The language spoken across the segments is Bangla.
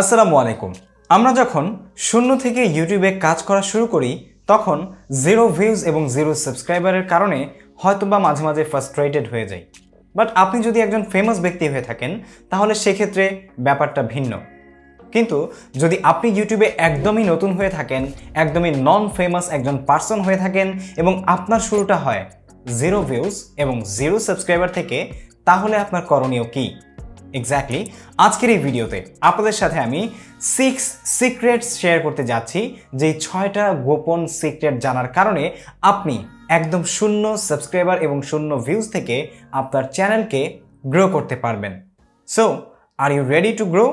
আসসালামু আলাইকুম আমরা যখন শূন্য থেকে ইউটিউবে কাজ করা শুরু করি তখন জিরো ভিউজ এবং জিরো সাবস্ক্রাইবারের কারণে হয়তোবা মাঝে মাঝে ফ্রাস্ট্রেটেড হয়ে যাই বাট আপনি যদি একজন ফেমাস ব্যক্তি হয়ে থাকেন তাহলে সেক্ষেত্রে ব্যাপারটা ভিন্ন কিন্তু যদি আপনি ইউটিউবে একদমই নতুন হয়ে থাকেন একদমই নন ফেমাস একজন পার্সন হয়ে থাকেন এবং আপনার শুরুটা হয় জিরো ভিউজ এবং জিরো সাবস্ক্রাইবার থেকে তাহলে আপনার করণীয় কী এক্স্যাক্টলি আজকের এই ভিডিওতে আপনাদের সাথে আমি সিক্স সিক্রেটস শেয়ার করতে যাচ্ছি যে ছয়টা গোপন সিক্রেট জানার কারণে আপনি একদম শূন্য সাবস্ক্রাইবার এবং শূন্য ভিউজ থেকে আপনার চ্যানেলকে গ্রো করতে পারবেন so are you ready to grow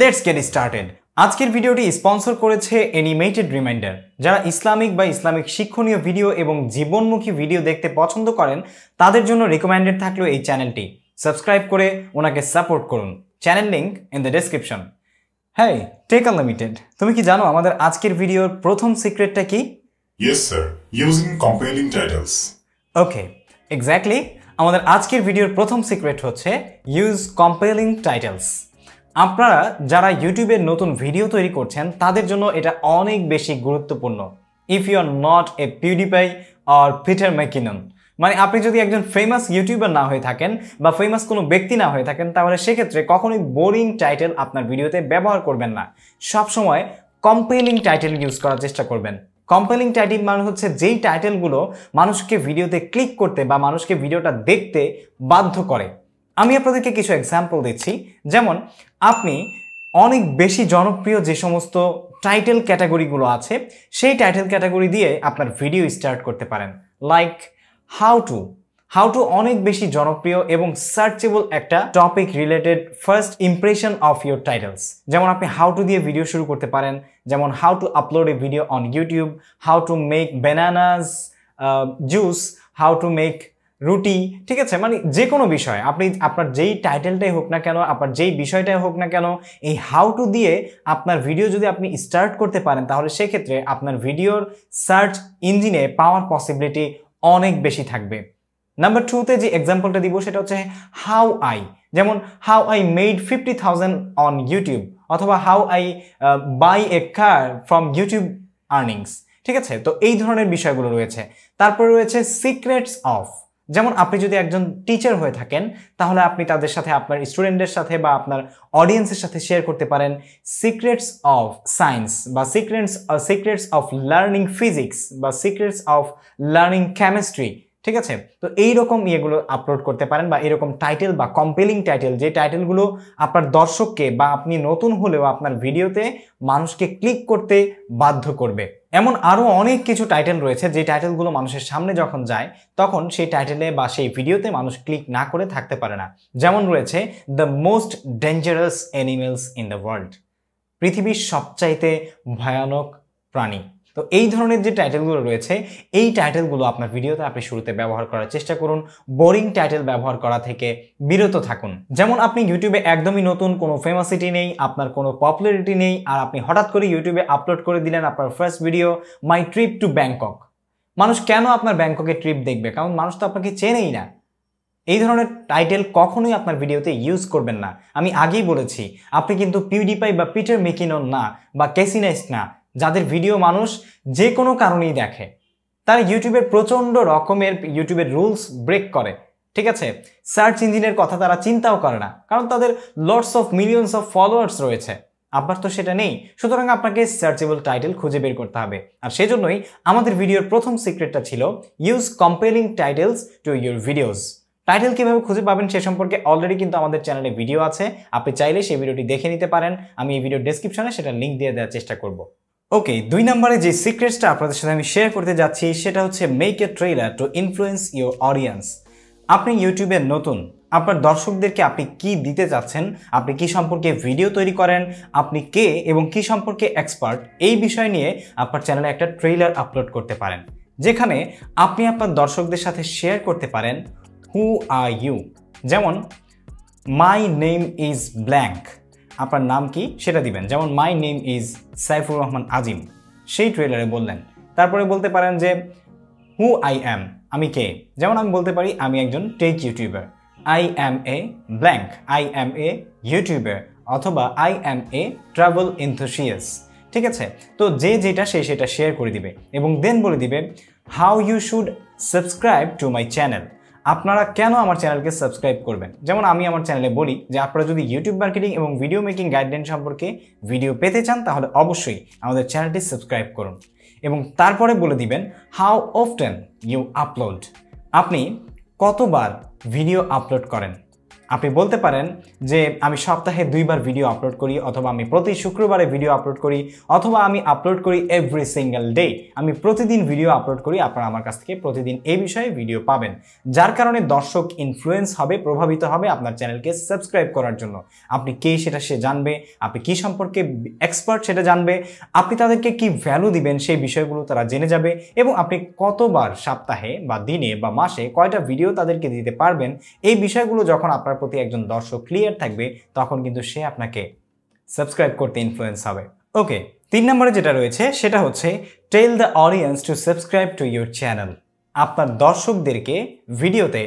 let's get started আজকের ভিডিওটি স্পন্সর করেছে অ্যানিমেটেড রিমাইন্ডার যারা ইসলামিক বা ইসলামিক শিক্ষণীয় ভিডিও এবং জীবনমুখী ভিডিও দেখতে পছন্দ করেন তাদের জন্য রেকমেন্ডেড থাকলো এই চ্যানেলটি সাবস্ক্রাইব করে ওনাকে সাপোর্ট করুন channel link in the description হ্যাঁ টেক আনলিমিটেড তুমি কি জানো আমাদের আজকের ভিডিওর প্রথম সিক্রেটটা কি yes sir using compelling titles okay exactly আমাদের আজকের ভিডিওর প্রথম সিক্রেট হচ্ছে ইউজ কম্পেলিং টাইটেলস আপনারা যারা ইউটিউবে নতুন ভিডিও তৈরি করছেন তাদের জন্য এটা অনেক বেশি গুরুত্বপূর্ণ if you are not a PewDiePie or Peter McKinnon মানে আপনি যদি একজন ফেমাস ইউটিউবার না হয়ে থাকেন বা ফেমাস কোনো ব্যক্তি না হয়ে থাকেন তাহলে সেক্ষেত্রে কখনোই বোরিং টাইটেল আপনার ভিডিওতে ব্যবহার করবেন না সবসময় কম্পেলিং টাইটেল ইউজ করার চেষ্টা করবেন কম্পেলিং টাইটেল মানে হচ্ছে যেই টাইটেলগুলো মানুষকে ভিডিওতে ক্লিক করতে বা মানুষকে ভিডিওটা দেখতে বাধ্য করে আমি আপনাদেরকে কিছু এক্সাম্পল দিচ্ছি যেমন আপনি অনেক বেশি জনপ্রিয় যে সমস্ত টাইটেল ক্যাটাগরিগুলো আছে সেই টাইটেল ক্যাটাগরি দিয়ে আপনার ভিডিও স্টার্ট করতে পারেন like how to how to অনেক বেশি জনপ্রিয় এবং সার্চেবল একটা topic related first impression of your titles যেমন আপনি হাউ টু দিয়ে ভিডিও শুরু করতে পারেন যেমন how to upload a video on YouTube how to make bananas juice how to make roti ঠিক আছে মানে যে কোনো বিষয় আপনি আপনার যেই টাইটেলটাই হোক না কেন আপনার যেই বিষয়টাই হোক না কেন এই হাউ টু দিয়ে আপনার ভিডিও যদি আপনি স্টার্ট করতে পারেন তাহলে সেক্ষেত্রে আপনার ভিডিওর সার্চ ইঞ্জিনে পাওয়ার পসিবিলিটি অনেক বেশি থাকবে নাম্বার টুতে যে এক্সাম্পলটা দিব সেটা হচ্ছে হাউ আই যেমন how I made fifty thousand on YouTube অথবা how I buy a car from YouTube earnings ঠিক আছে তো এই ধরনের বিষয়গুলো রয়েছে তারপরে রয়েছে সিক্রেটস অফ যেমন আপনি যদি একজন টিচার হয়ে থাকেন তাহলে আপনি তাদের সাথে আপনার স্টুডেন্টদের সাথে বা আপনার অডিয়েন্সের সাথে শেয়ার করতে পারেন সিক্রেটস অফ সায়েন্স বা secrets secrets of learning physics বা সিক্রেটস অফ লার্নিং কেমিস্ট্রি ঠিক আছে তো এইরকম ইয়েগুলো আপলোড করতে পারেন বা এরকম টাইটেল বা কম্পেলিং টাইটেল যে টাইটেলগুলো আপনার দর্শককে বা আপনি নতুন হলেও আপনার ভিডিওতে মানুষকে ক্লিক করতে বাধ্য করবে এমন আরও অনেক কিছু টাইটেল রয়েছে যে টাইটেলগুলো মানুষের সামনে যখন যায় তখন সেই টাইটেলে বা সেই ভিডিওতে মানুষ ক্লিক না করে থাকতে পারে না যেমন রয়েছে the most dangerous animals in the world পৃথিবীর সবচাইতে ভয়ানক প্রাণী তো এই ধরনের যে টাইটেলগুলো রয়েছে এই টাইটেলগুলো আপনার ভিডিওতে আপনি শুরুতে ব্যবহার করার চেষ্টা করুন বোরিং টাইটেল ব্যবহার করা থেকে বিরত থাকুন যেমন আপনি ইউটিউবে একদমই নতুন কোনো ফেমাসিটি নেই আপনার কোনো পপুলারিটি নেই আর আপনি হঠাৎ করে ইউটিউবে আপলোড করে দিলেন আপনার first video my trip to Bangkok মানুষ কেন আপনার ব্যাংককে ট্রিপ দেখবে কারণ মানুষ তো আপনাকে চেনেই না এই ধরনের টাইটেল কখনোই আপনার ভিডিওতে ইউজ করবেন না আমি আগেই বলেছি আপনি কিন্তু পিউডিপাই বা পিটার মেকিনন না বা ক্যাসিনাইস না যাদের ভিডিও মানুষ যে কোনো কারণেই দেখে তারা ইউটিউবের প্রচণ্ড রকমের ইউটিউবের রুলস ব্রেক করে ঠিক আছে সার্চ ইঞ্জিনের কথা তারা চিন্তাও করে না কারণ তাদের lords of millions of followers রয়েছে আবার তো সেটা নেই সুতরাং আপনাকে সার্চেবল টাইটেল খুঁজে বের করতে হবে আর সেজন্যই আমাদের ভিডিওর প্রথম সিক্রেটটা ছিল use compelling titles to your videos title কীভাবে খুঁজে পাবেন সে সম্পর্কে অলরেডি কিন্তু আমাদের চ্যানেলে ভিডিও আছে আপনি চাইলে সেই ভিডিওটি দেখে নিতে পারেন আমি এই ভিডিও ডিসক্রিপশনে সেটা লিঙ্ক দিয়ে দেওয়ার চেষ্টা করব ওকে দুই নম্বরে যে সিক্রেটসটা আপনাদের সাথে আমি শেয়ার করতে যাচ্ছি সেটা হচ্ছে make a trailer to influence your audience আপনি ইউটিউবে নতুন আপনার দর্শকদেরকে আপনি কি দিতে চাচ্ছেন আপনি কি সম্পর্কে ভিডিও তৈরি করেন আপনি কে এবং কি সম্পর্কে এক্সপার্ট এই বিষয় নিয়ে আপনার চ্যানেলে একটা ট্রেইলার আপলোড করতে পারেন যেখানে আপনি আপনার দর্শকদের সাথে শেয়ার করতে পারেন হু আর ইউ যেমন মাই নেম ইজ ব্ল্যাঙ্ক আপনার নাম কি সেটা দিবেন যেমন my name is Saifur Rahman Azim সেই ট্রেলারে বললেন তারপরে বলতে পারেন যে হু আই অ্যাম আমি কে যেমন আমি বলতে পারি আমি একজন tech YouTuber I am a blank I am a YouTuber অথবা I am a travel enthusiast ঠিক আছে তো যে যেটা সে সেটা শেয়ার করে দিবে এবং দেন বলে দিবে how you should subscribe to my channel আপনারা কেন আমার চ্যানেলকে সাবস্ক্রাইব করবেন যেমন আমি আমার চ্যানেলে বলি যে আপনারা যদি ইউটিউব মার্কেটিং এবং ভিডিও মেকিং গাইডলাইন সম্পর্কে ভিডিও পেতে চান তাহলে অবশ্যই আমাদের চ্যানেলটি সাবস্ক্রাইব করুন এবং তারপরে বলে দিবেন হাউ অফটেন ইউ আপলোড আপনি কতবার ভিডিও আপলোড করেন আপনি বলতে পারেন যে আমি সপ্তাহে দুইবার ভিডিও আপলোড করি অথবা আমি প্রতি শুক্রবারে ভিডিও আপলোড করি অথবা আমি আপলোড করি এভরি সিঙ্গেল ডে আমি প্রতিদিন ভিডিও আপলোড করি আপনারা আমার কাছ থেকে প্রতিদিন এই বিষয়ে ভিডিও পাবেন যার কারণে দর্শক ইনফ্লুয়েন্স হবে প্রভাবিত হবে আপনার চ্যানেলকে সাবস্ক্রাইব করার জন্য আপনি কে সেটা সে জানবে আপনি কি সম্পর্কে এক্সপার্ট সেটা জানবে আপনি তাদেরকে কি ভ্যালু দিবেন সেই বিষয়গুলো তারা জেনে যাবে এবং আপনি কতবার সপ্তাহে বা দিনে বা মাসে কয়টা ভিডিও তাদেরকে দিতে পারবেন এই বিষয়গুলো যখন আপনার প্রতি একজন দর্শক ক্লিয়ার থাকবে তখন কিন্তু সে আপনাকে সাবস্ক্রাইব করতে ইনফ্লুয়েন্স হবে ওকে তিন নম্বরে যেটা রয়েছে সেটা হচ্ছে tell the audience to subscribe to your channel আপনার দর্শকদেরকে ভিডিওতে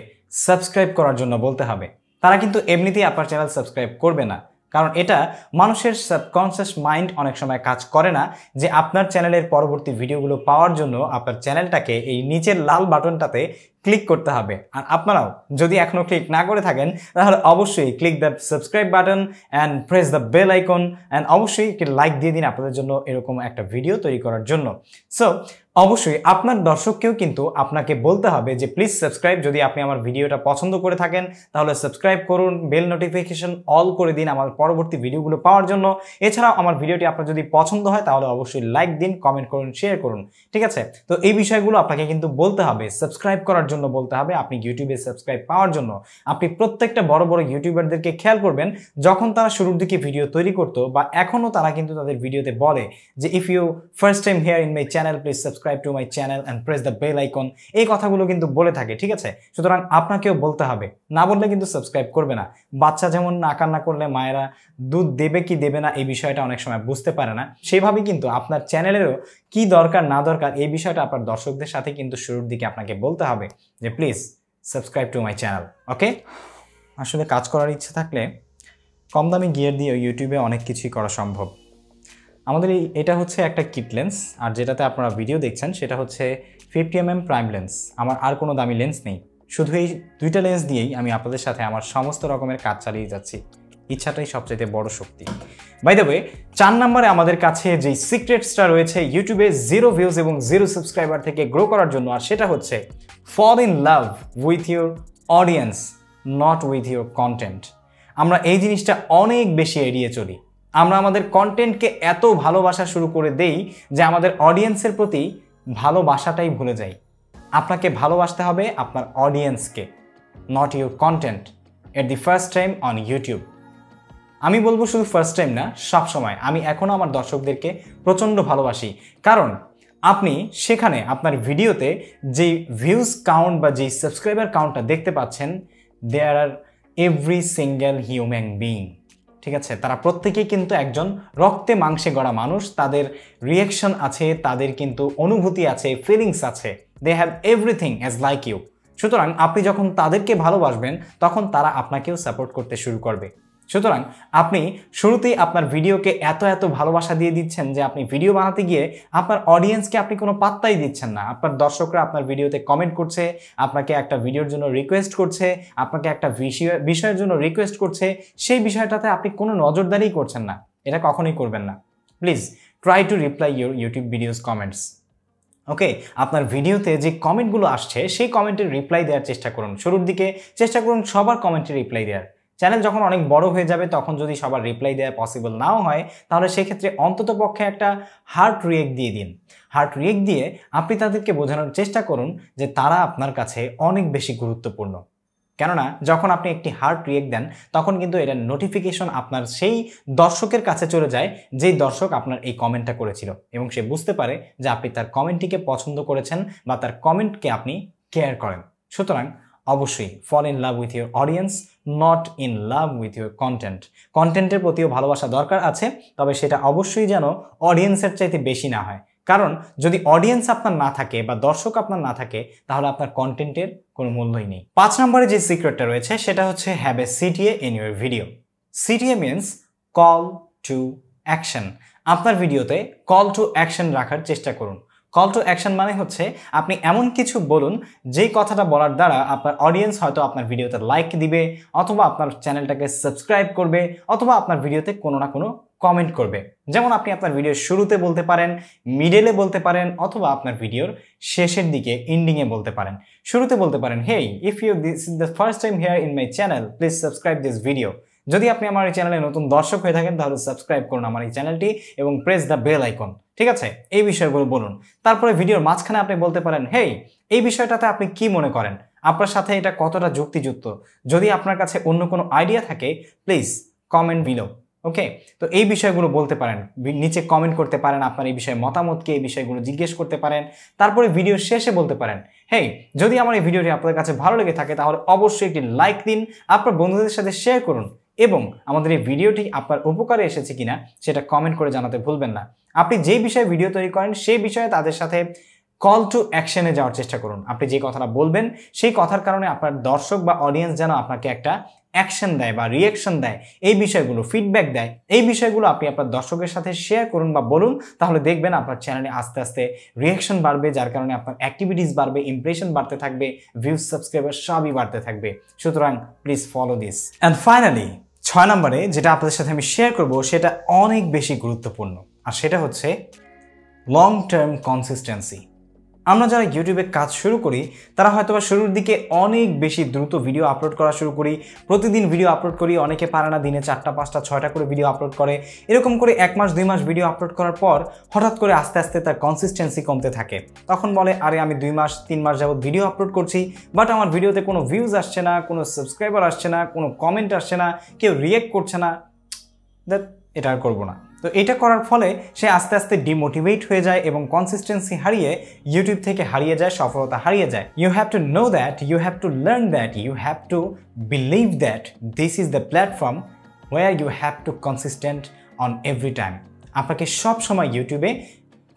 সাবস্ক্রাইব করার জন্য বলতে হবে তারা কিন্তু এমনিতেই আপনার চ্যানেল সাবস্ক্রাইব করবে না কারণ এটা মানুষের সাবকনসিয়াস মাইন্ড অনেক সময় কাজ করে না যে আপনার চ্যানেলের পরবর্তী ভিডিওগুলো পাওয়ার জন্য আপনার চ্যানেলটাকে এই নিচের লাল বাটনটাতে ক্লিক করতে হবে আর আপনারাও যদি এখনও ক্লিক না করে থাকেন তাহলে অবশ্যই click the subscribe button and press the bell icon and অবশ্যই একটি লাইক দিয়ে দিন আপনাদের জন্য এরকম একটা ভিডিও তৈরি করার জন্য সো অবশ্যই আপনার দর্শককেও কিন্তু আপনাকে বলতে হবে যে প্লিজ সাবস্ক্রাইব যদি আপনি আমার ভিডিওটা পছন্দ করে থাকেন তাহলে সাবস্ক্রাইব করুন বেল নোটিফিকেশন অল করে দিন আমার পরবর্তী ভিডিওগুলো পাওয়ার জন্য এছাড়াও আমার ভিডিওটি আপনার যদি পছন্দ হয় তাহলে অবশ্যই লাইক দিন কমেন্ট করুন শেয়ার করুন ঠিক আছে তো এই বিষয়গুলো আপনাকে কিন্তু বলতে হবে সাবস্ক্রাইব করার জন্য জন্য বলতে হবে আপনি ইউটিউবে সাবস্ক্রাইব পাওয়ার জন্য আপনি প্রত্যেকটা বড় বড় ইউটিউবারদেরকে খেয়াল করবেন যখন তারা শুরুর দিকে ভিডিও তৈরি করতো বা এখনও তারা কিন্তু তাদের ভিডিওতে বলে যে if you first time here in my channel please subscribe to my channel and press the bell icon এই কথাগুলো কিন্তু বলে থাকে ঠিক আছে সুতরাং আপনাকেও বলতে হবে না বললে কিন্তু সাবস্ক্রাইব করবে না বাচ্চা যেমন না কান্না করলে মায়েরা দুধ দেবে কি দেবে না এই বিষয়টা অনেক সময় বুঝতে পারে না সেভাবেই কিন্তু আপনার চ্যানেলেরও কি দরকার না দরকার এই বিষয়টা আপনার দর্শকদের সাথে কিন্তু শুরুর দিকে আপনাকে বলতে হবে যে please subscribe to my channel okay আসলে কাজ করার ইচ্ছে থাকলে কম দামি গিয়ার দিয়ে ইউটিউবে অনেক কিছুই করা সম্ভব আমাদের এই এটা হচ্ছে একটা কিট লেন্স আর যেটাতে আপনারা ভিডিও দেখছেন সেটা হচ্ছে ফিফটি এম প্রাইম লেন্স আমার আর কোনো দামি লেন্স নেই শুধু এই দুইটা লেন্স দিয়েই আমি আপনাদের সাথে আমার সমস্ত রকমের কাজ চালিয়ে যাচ্ছি ইচ্ছাটাই সবচেয়ে বড় শক্তি বাই দ্য ওয়ে চার নম্বরে আমাদের কাছে যে সিক্রেটসটা রয়েছে ইউটিউবে জিরো ভিউজ এবং জিরো সাবস্ক্রাইবার থেকে গ্রো করার জন্য আর সেটা হচ্ছে fall in love with your audience not with your content আমরা এই জিনিসটা অনেক বেশি এড়িয়ে চলি আমরা আমাদের কন্টেন্টকে এত ভালোবাসা শুরু করে দেই যে আমাদের অডিয়েন্সের প্রতি ভালোবাসাটাই ভুলে যাই আপনাকে ভালোবাসতে হবে আপনার অডিয়েন্সকে not your content at the first time on YouTube আমি বলবো শুধু ফার্স্ট টাইম না সব সময় আমি এখনও আমার দর্শকদেরকে প্রচণ্ড ভালোবাসি কারণ আপনি সেখানে আপনার ভিডিওতে যেই ভিউজ কাউন্ট বা যেই সাবস্ক্রাইবার কাউন্টটা দেখতে পাচ্ছেন there are every single human being ঠিক আছে তারা প্রত্যেকেই কিন্তু একজন রক্তে মাংসে গড়া মানুষ তাদের রিয়াকশন আছে তাদের কিন্তু অনুভূতি আছে ফিলিংস আছে they have everything as like you সুতরাং আপনি যখন তাদেরকে ভালোবাসবেন তখন তারা আপনাকেও সাপোর্ট করতে শুরু করবে সুতরাং আপনি শুরুতেই আপনার ভিডিওকে এত এত ভালোবাসা দিয়ে দিচ্ছেন যে আপনি ভিডিও বানাতে গিয়ে আপনার অডিয়েন্সকে আপনি কোনো পাত্তাই দিচ্ছেন না আপনার দর্শকরা আপনার ভিডিওতে কমেন্ট করছে আপনাকে একটা ভিডিওর জন্য রিকোয়েস্ট করছে আপনাকে একটা বিষয়ের জন্য রিকোয়েস্ট করছে সেই বিষয়টাতে আপনি কোনো নজরদারিই করছেন না এটা কখনোই করবেন না please try to reply your YouTube videos comments okay আপনার ভিডিওতে যে কমেন্টগুলো আসছে সেই কমেন্টের রিপ্লাই দেওয়ার চেষ্টা করুন শুরুর দিকে চেষ্টা করুন সবার কমেন্টের রিপ্লাই দেওয়ার চ্যানেল যখন অনেক বড় হয়ে যাবে তখন যদি সবার রিপ্লাই দেওয়া পসিবল নাও হয় তাহলে সেক্ষেত্রে অন্তত পক্ষে একটা হার্ট রিয়েক দিয়ে দিন হার্ট রিয়েক দিয়ে আপনি তাদেরকে বোঝানোর চেষ্টা করুন যে তারা আপনার কাছে অনেক বেশি গুরুত্বপূর্ণ কেননা যখন আপনি একটি হার্ট রিয়েক দেন তখন কিন্তু এটার নোটিফিকেশন আপনার সেই দর্শকের কাছে চলে যায় যেই দর্শক আপনার এই কমেন্টটা করেছিল এবং সে বুঝতে পারে যে আপনি তার কমেন্টটিকে পছন্দ করেছেন বা তার কমেন্টকে আপনি কেয়ার করেন সুতরাং অবশ্যই fall in love with your audience not in love with your content কন্টেন্টের প্রতিও ভালোবাসা দরকার আছে তবে সেটা অবশ্যই যেন অডিয়েন্সের চাইতে বেশি না হয় কারণ যদি অডিয়েন্স আপনার না থাকে বা দর্শক আপনার না থাকে তাহলে আপনার কন্টেন্টের কোনো মূল্যই নেই পাঁচ নম্বরে যে সিক্রেটটা রয়েছে সেটা হচ্ছে have a CTA in your video CTA means call to action আপনার ভিডিওতে কল টু অ্যাকশন রাখার চেষ্টা করুন কল টু অ্যাকশন মানে হচ্ছে আপনি এমন কিছু বলুন যেই কথাটা বলার দ্বারা আপনার অডিয়েন্স হয়তো আপনার ভিডিওতে লাইক দিবে অথবা আপনার চ্যানেলটাকে সাবস্ক্রাইব করবে অথবা আপনার ভিডিওতে কোনো না কোনো কমেন্ট করবে যেমন আপনি আপনার ভিডিও শুরুতে বলতে পারেন মিডেলে বলতে পারেন অথবা আপনার ভিডিওর শেষের দিকে এন্ডিংয়ে বলতে পারেন শুরুতে বলতে পারেন hey if you this is the first time here in my channel please subscribe this video যদি আপনি আমার এই চ্যানেলে নতুন দর্শক হয়ে থাকেন তাহলে সাবস্ক্রাইব করুন আমার এই চ্যানেলটি এবং প্রেস দ্য বেল আইকন ঠিক আছে এই বিষয়গুলো বলুন তারপরে ভিডিওর মাঝখানে আপনি বলতে পারেন হেই এই বিষয়টাতে আপনি কি মনে করেন আপনার সাথে এটা কতটা যুক্তিযুক্ত যদি আপনার কাছে অন্য কোনো আইডিয়া থাকে প্লিজ কমেন্ট বিলো ওকে তো এই বিষয়গুলো বলতে পারেন নিচে কমেন্ট করতে পারেন আপনার এই বিষয়ে মতামতকে এই বিষয়গুলো জিজ্ঞেস করতে পারেন তারপরে ভিডিও শেষে বলতে পারেন হেই যদি আমার এই ভিডিওটি আপনাদের কাছে ভালো লেগে থাকে তাহলে অবশ্যই একটি লাইক দিন আপনার বন্ধুদের সাথে শেয়ার করুন এবং আমাদের এই ভিডিওটি আপনার উপকারে এসেছে কিনা সেটা কমেন্ট করে জানাতে ভুলবেন না আপনি যে বিষয়ে ভিডিও তৈরি করেন সেই বিষয়ে তাদের সাথে কল টু অ্যাকশনে যাওয়ার চেষ্টা করুন আপনি যে কথাটা বলবেন সেই কথার কারণে আপনার দর্শক বা অডিয়েন্স যেন আপনাকে একটা অ্যাকশন দেয় বা রিয়াকশন দেয় এই বিষয়গুলো ফিডব্যাক দেয় এই বিষয়গুলো আপনি আপনার দর্শকের সাথে শেয়ার করুন বা বলুন তাহলে দেখবেন আপনার চ্যানেলে আস্তে আস্তে রিয়াকশন বাড়বে যার কারণে আপনার অ্যাক্টিভিটিস বাড়বে ইমপ্রেশন বাড়তে থাকবে ভিউজ সাবস্ক্রাইবার সবই বাড়তে থাকবে সুতরাং please follow this and finally ছয় নম্বরে যেটা আপনাদের সাথে আমি শেয়ার করব সেটা অনেক বেশি গুরুত্বপূর্ণ আর সেটা হচ্ছে লং টার্ম কনসিস্টেন্সি আমরা যারা ইউটিউবে কাজ শুরু করি তারা হয়তোবা শুরুর দিকে অনেক বেশি দ্রুত ভিডিও আপলোড করা শুরু করি প্রতিদিন ভিডিও আপলোড করি অনেকে পারে না দিনে চারটা পাঁচটা ছয়টা করে ভিডিও আপলোড করে এরকম করে এক মাস দুই মাস ভিডিও আপলোড করার পর হঠাৎ করে আস্তে আস্তে তার কনসিস্টেন্সি কমতে থাকে তখন বলে আরে আমি দুই মাস তিন মাস যাবত ভিডিও আপলোড করছি বাট আমার ভিডিওতে কোনো ভিউজ আসছে না কোনো সাবস্ক্রাইবার আসছে না কোনো কমেন্ট আসছে না কেউ রিয়েক্ট করছে না দ্যাট এটা আর করবো না তো এটা করার ফলে সে আস্তে আস্তে ডিমোটিভেট হয়ে যায় এবং কনসিস্টেন্সি হারিয়ে ইউটিউব থেকে হারিয়ে যায় সফলতা হারিয়ে যায় you have to know that you have to learn that you have to believe that this is the platform where you have to consistent on every time আপনাকে সব সময় ইউটিউবে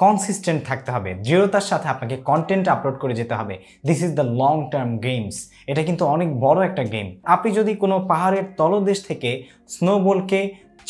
কনসিস্টেন্ট থাকতে হবে দৃঢ়তার সাথে আপনাকে কন্টেন্ট আপলোড করে যেতে হবে this is the long term games এটা কিন্তু অনেক বড় একটা গেম আপনি যদি কোনো পাহাড়ের তলদেশ থেকে স্নোবলকে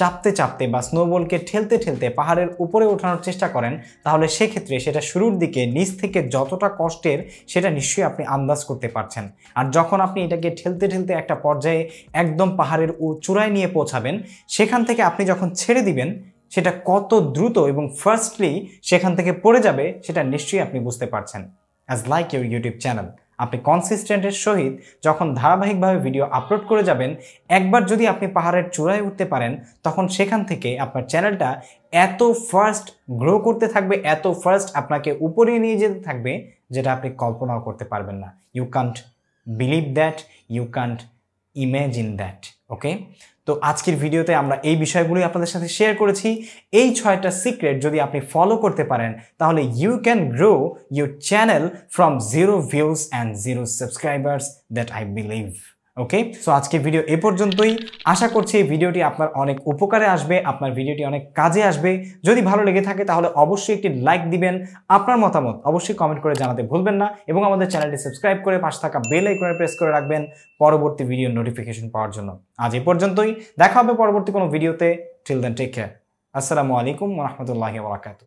চাপতে চাপতে বা স্নোবলকে ঠেলতে ঠেলতে পাহাড়ের উপরে ওঠানোর চেষ্টা করেন তাহলে সেক্ষেত্রে সেটা শুরুর দিকে নিচ থেকে যতটা কষ্টের সেটা নিশ্চয়ই আপনি আন্দাজ করতে পারছেন আর যখন আপনি এটাকে ঠেলতে ঠেলতে একটা পর্যায়ে একদম পাহাড়ের চূড়ায় নিয়ে পৌঁছাবেন সেখান থেকে আপনি যখন ছেড়ে দিবেন সেটা কত দ্রুত এবং ফার্স্টলি সেখান থেকে পড়ে যাবে সেটা নিশ্চয়ই আপনি বুঝতে পারছেন as like your YouTube channel আপনি কনসিস্টেন্টের সহিত যখন ধারাবাহিকভাবে ভিডিও আপলোড করে যাবেন একবার যদি আপনি পাহাড়ের চূড়ায় উঠতে পারেন তখন সেখান থেকে আপনার চ্যানেলটা এত ফার্স্ট গ্রো করতে থাকবে এত ফার্স্ট আপনাকে উপরে নিয়ে যেতে থাকবে যেটা আপনি কল্পনাও করতে পারবেন না you can't believe that you can't imagine that okay তো আজকের ভিডিওতে আমরা এই বিষয়গুলি আপনাদের সাথে শেয়ার করেছি এই ছয়টা সিক্রেট যদি আপনি ফলো করতে পারেন তাহলে you can grow your channel from zero views and zero subscribers that I believe okay so আজকে ভিডিও এ পর্যন্তই আশা করছি এই ভিডিওটি আপনার অনেক উপকারে আসবে আপনার ভিডিওটি অনেক কাজে আসবে যদি ভালো লেগে থাকে তাহলে অবশ্যই একটি লাইক দিবেন আপনার মতামত অবশ্যই কমেন্ট করে জানাতে ভুলবেন না এবং আমাদের চ্যানেলটি সাবস্ক্রাইব করে পাশ থাকা বেল আইকনে প্রেস করে রাখবেন পরবর্তী ভিডিও নোটিফিকেশন পাওয়ার জন্য আজ এ পর্যন্তই দেখা হবে পরবর্তী কোনো ভিডিওতে টিল দেন টেক কেয়ার আসসালামু আলাইকুম রহমতুল্লাহ বরাকাতু